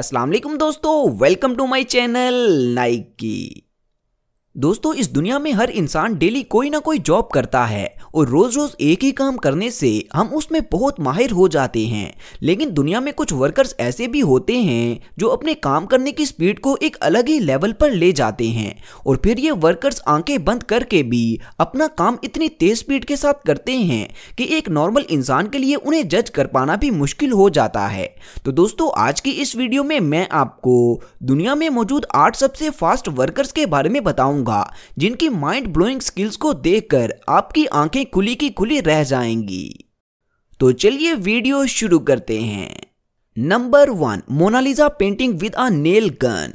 असलम दोस्तों welcome to my channel नाइकी दोस्तों इस दुनिया में हर इंसान डेली कोई ना कोई जॉब करता है और रोज रोज एक ही काम करने से हम उसमें बहुत माहिर हो जाते हैं लेकिन दुनिया में कुछ वर्कर्स ऐसे भी होते हैं जो अपने काम करने की स्पीड को एक अलग ही लेवल पर ले जाते हैं और फिर ये वर्कर्स आंखें बंद करके भी अपना काम इतनी तेज स्पीड के साथ करते हैं कि एक नॉर्मल इंसान के लिए उन्हें जज कर पाना भी मुश्किल हो जाता है तो दोस्तों आज की इस वीडियो में मैं आपको दुनिया में मौजूद आठ सबसे फास्ट वर्कर्स के बारे में बताऊंगा बताऊंगा जिनकी माइंड ब्लोइंग स्किल्स को देखकर आपकी आंखें खुली की खुली रह जाएंगी तो चलिए वीडियो शुरू करते हैं number one Mona Lisa painting with a nail gun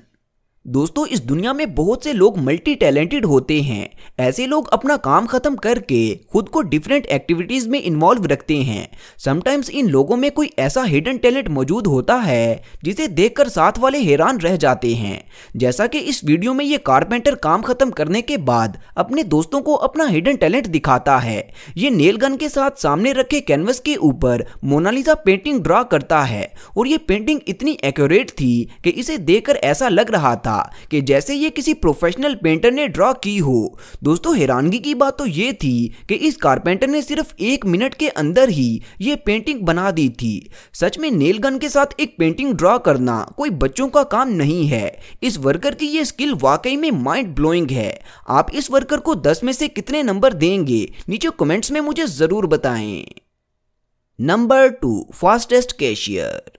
दोस्तों इस दुनिया में बहुत से लोग मल्टी टैलेंटेड होते हैं ऐसे लोग अपना काम खत्म करके खुद को डिफरेंट एक्टिविटीज में इन्वॉल्व रखते हैं समटाइम्स इन लोगों में कोई ऐसा हिडन टैलेंट मौजूद होता है जिसे देखकर साथ वाले हैरान रह जाते हैं जैसा कि इस वीडियो में ये कारपेंटर काम खत्म करने के बाद अपने दोस्तों को अपना हिडन टैलेंट दिखाता है ये नेल गन के साथ सामने रखे कैनवस के ऊपर मोनालिसा पेंटिंग ड्रा करता है और ये पेंटिंग इतनी एक्यूरेट थी कि इसे देखकर ऐसा लग रहा था था कि जैसे ये किसी प्रोफेशनल पेंटर ने ड्रॉ की हो दोस्तों हैरानगी की बात तो ये थी कि इस कारपेंटर ने सिर्फ एक मिनट के अंदर ही ये पेंटिंग बना दी थी सच में नेल गन के साथ एक पेंटिंग ड्रॉ करना कोई बच्चों का काम नहीं है इस वर्कर की ये स्किल वाकई में माइंड ब्लोइंग है आप इस वर्कर को दस में से कितने नंबर देंगे नीचे कमेंट्स में मुझे ज़रूर बताएं नंबर टू फास्टेस्ट कैशियर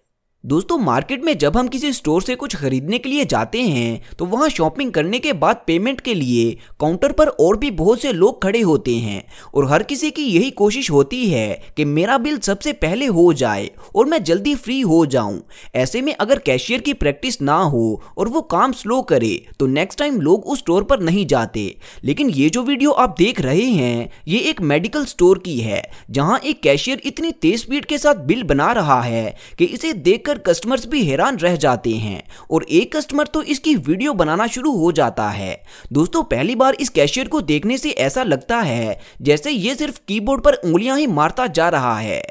दोस्तों मार्केट में जब हम किसी स्टोर से कुछ खरीदने के लिए जाते हैं तो वहाँ शॉपिंग करने के बाद पेमेंट के लिए काउंटर पर और भी बहुत से लोग खड़े होते हैं और हर किसी की यही कोशिश होती है कि मेरा बिल सबसे पहले हो जाए और मैं जल्दी फ्री हो जाऊँ ऐसे में अगर कैशियर की प्रैक्टिस ना हो और वो काम स्लो करे तो नेक्स्ट टाइम लोग उस स्टोर पर नहीं जाते लेकिन ये जो वीडियो आप देख रहे हैं ये एक मेडिकल स्टोर की है जहाँ एक कैशियर इतनी तेज स्पीड के साथ बिल बना रहा है कि इसे देख देखकर कस्टमर्स भी हैरान रह जाते हैं और एक कस्टमर तो इसकी वीडियो बनाना शुरू हो जाता है दोस्तों पहली बार इस कैशियर को देखने से ऐसा लगता है जैसे ये सिर्फ कीबोर्ड पर उंगलियां ही मारता जा रहा है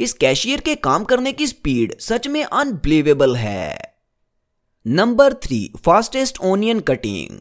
इस कैशियर के काम करने की स्पीड सच में अनबिलीवेबल है number three fastest onion cutting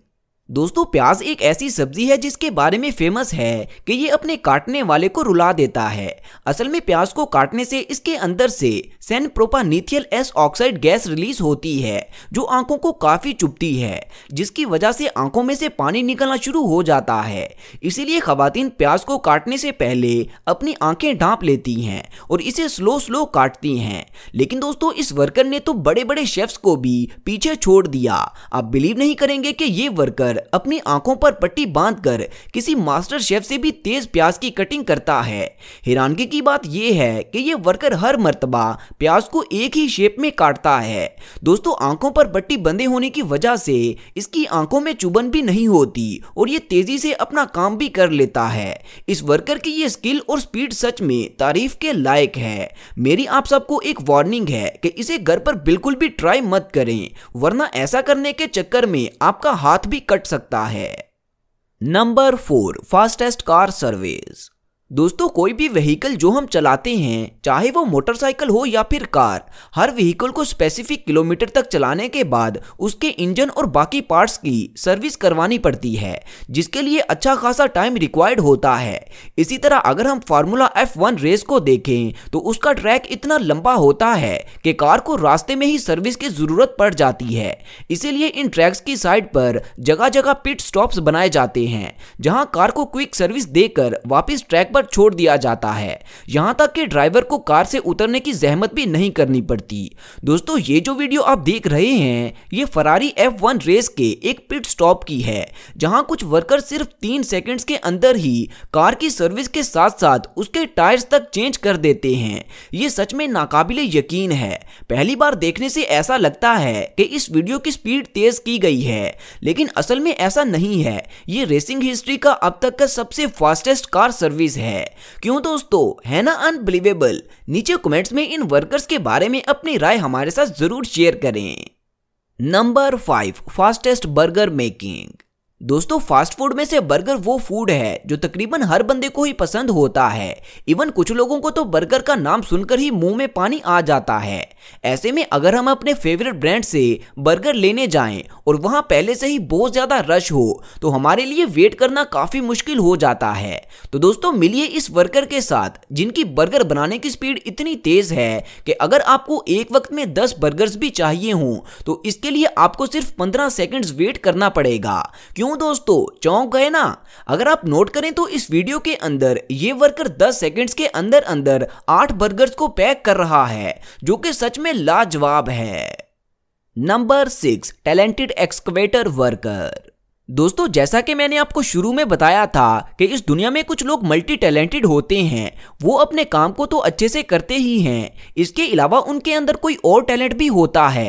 दोस्तों प्याज एक ऐसी सब्जी है जिसके बारे में फेमस है कि ये अपने काटने वाले को रुला देता है असल में प्याज को काटने से इसके अंदर से syn propanethial S oxide gas release होती है जो आंखों को काफ़ी चुपती है जिसकी वजह से आंखों में से पानी निकलना शुरू हो जाता है इसीलिए खवतिन प्याज को काटने से पहले अपनी आंखें ढांप लेती हैं और इसे स्लो स्लो काटती हैं लेकिन दोस्तों इस वर्कर ने तो बड़े बड़े शेफ्स को भी पीछे छोड़ दिया आप बिलीव नहीं करेंगे कि ये वर्कर अपनी आंखों पर पट्टी बांधकर किसी मास्टर शेफ से भी तेज प्याज की कटिंग करता है हैरानगी की बात यह है कि ये वर्कर हर मरतबा प्याज को एक ही शेप में काटता है दोस्तों आंखों पर पट्टी बंधे होने की वजह से इसकी आंखों में चुबन भी नहीं होती और ये तेजी से अपना काम भी कर लेता है इस वर्कर की ये स्किल और स्पीड सच में तारीफ के लायक है मेरी आप सबको एक वार्निंग है कि इसे घर पर बिल्कुल भी ट्राई मत करें वरना ऐसा करने के चक्कर में आपका हाथ भी कट बैठ सकता है number four fastest car service दोस्तों कोई भी व्हीकल जो हम चलाते हैं चाहे वो मोटरसाइकिल हो या फिर कार हर व्हीकल को स्पेसिफिक किलोमीटर तक चलाने के बाद उसके इंजन और बाकी पार्ट्स की सर्विस करवानी पड़ती है जिसके लिए अच्छा खासा टाइम रिक्वायर्ड होता है इसी तरह अगर हम फार्मूला एफ वन रेस को देखें तो उसका ट्रैक इतना लंबा होता है कि कार को रास्ते में ही सर्विस की ज़रूरत पड़ जाती है इसीलिए इन ट्रैक्स की साइड पर जगह जगह पिट स्टॉप्स बनाए जाते हैं जहाँ कार को क्विक सर्विस देकर वापस ट्रैक पर पर छोड़ दिया जाता है यहाँ तक कि ड्राइवर को कार से उतरने की जहमत भी नहीं करनी पड़ती दोस्तों ये जो वीडियो आप देख रहे हैं ये फरारी एफ वन रेस के एक पिट स्टॉप की है जहाँ कुछ वर्कर सिर्फ तीन सेकेंड्स के अंदर ही कार की सर्विस के साथ साथ उसके टायर्स तक चेंज कर देते हैं ये सच में नाकाबिले यकीन है पहली बार देखने से ऐसा लगता है कि इस वीडियो की स्पीड तेज की गई है लेकिन असल में ऐसा नहीं है ये रेसिंग हिस्ट्री का अब तक का सबसे फास्टेस्ट कार सर्विस है है क्यों दोस्तों है ना अनबिलीवेबल नीचे कमेंट्स में इन वर्कर्स के बारे में अपनी राय हमारे साथ जरूर शेयर करें number five fastest burger making दोस्तों फास्ट फूड में से बर्गर वो फूड है जो तकरीबन हर बंदे को ही पसंद होता है इवन कुछ लोगों को तो बर्गर का नाम सुनकर ही मुंह में पानी आ जाता है ऐसे में अगर हम अपने फेवरेट ब्रांड से बर्गर लेने जाएं और वहां पहले से ही बहुत ज़्यादा रश हो तो हमारे लिए वेट करना काफ़ी मुश्किल हो जाता है तो दोस्तों मिलिए इस वर्कर के साथ जिनकी बर्गर बनाने की स्पीड इतनी तेज़ है कि अगर आपको एक वक्त में दस बर्गर भी चाहिए हों तो इसके लिए आपको सिर्फ पंद्रह सेकेंड वेट करना पड़ेगा क्यों दोस्तों चौंक गए ना अगर आप नोट करें तो इस वीडियो के अंदर ये वर्कर दस सेकेंड्स के अंदर अंदर आठ बर्गर को पैक कर रहा है जो कि सच सच में लाजवाब है number six talented excavator worker दोस्तों जैसा कि मैंने आपको शुरू में बताया था कि इस दुनिया में कुछ लोग मल्टी टैलेंटेड होते हैं वो अपने काम को तो अच्छे से करते ही हैं इसके अलावा उनके अंदर कोई और टैलेंट भी होता है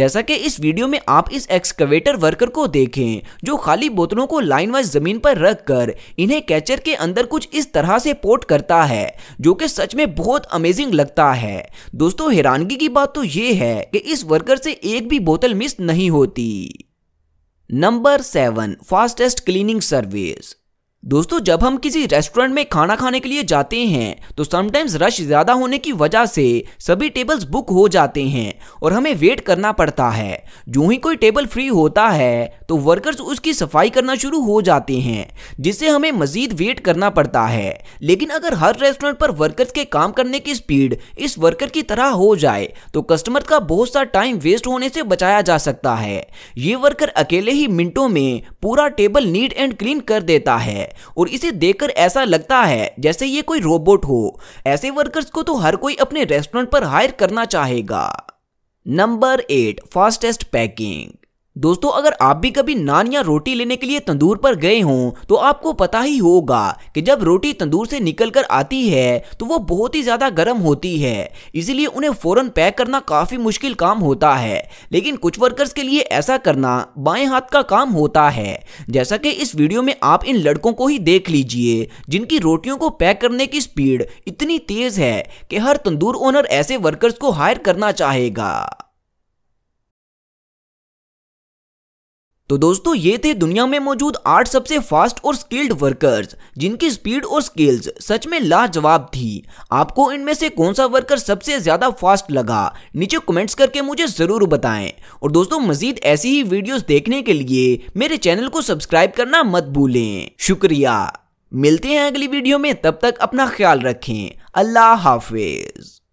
जैसा कि इस वीडियो में आप इस एक्सकवेटर वर्कर को देखें जो खाली बोतलों को लाइन वाइज जमीन पर रख कर इन्हें कैचर के अंदर कुछ इस तरह से पोर्ट करता है जो कि सच में बहुत अमेजिंग लगता है दोस्तों हैरानगी की बात तो ये है कि इस वर्कर से एक भी बोतल मिस नहीं होती Number 7. Fastest Cleaning Service दोस्तों जब हम किसी रेस्टोरेंट में खाना खाने के लिए जाते हैं तो समटाइम्स रश ज़्यादा होने की वजह से सभी टेबल्स बुक हो जाते हैं और हमें वेट करना पड़ता है जो ही कोई टेबल फ्री होता है तो वर्कर्स उसकी सफाई करना शुरू हो जाते हैं जिससे हमें मज़ीद वेट करना पड़ता है लेकिन अगर हर रेस्टोरेंट पर वर्कर्स के काम करने की स्पीड इस वर्कर की तरह हो जाए तो कस्टमर का बहुत सा टाइम वेस्ट होने से बचाया जा सकता है ये वर्कर अकेले ही मिनटों में पूरा टेबल नीट एंड क्लीन कर देता है और इसे देखकर ऐसा लगता है जैसे ये कोई रोबोट हो ऐसे वर्कर्स को तो हर कोई अपने रेस्टोरेंट पर हायर करना चाहेगा नंबर एट फास्टेस्ट पैकिंग दोस्तों अगर आप भी कभी नान या रोटी लेने के लिए तंदूर पर गए हों तो आपको पता ही होगा कि जब रोटी तंदूर से निकल कर आती है तो वो बहुत ही ज़्यादा गर्म होती है इसलिए उन्हें फ़ौरन पैक करना काफ़ी मुश्किल काम होता है लेकिन कुछ वर्कर्स के लिए ऐसा करना बाएं हाथ का काम होता है जैसा कि इस वीडियो में आप इन लड़कों को ही देख लीजिए जिनकी रोटियों को पैक करने की स्पीड इतनी तेज़ है कि हर तंदूर ओनर ऐसे वर्कर्स को हायर करना चाहेगा तो दोस्तों ये थे दुनिया में मौजूद आठ सबसे फास्ट और स्किल्ड वर्कर्स जिनकी स्पीड और स्किल्स सच में लाजवाब थी आपको इनमें से कौन सा वर्कर सबसे ज्यादा फास्ट लगा नीचे कमेंट्स करके मुझे जरूर बताएं और दोस्तों मजीद ऐसी ही वीडियोस देखने के लिए मेरे चैनल को सब्सक्राइब करना मत भूलें शुक्रिया मिलते हैं अगली वीडियो में तब तक अपना ख्याल रखें अल्लाह हाफिज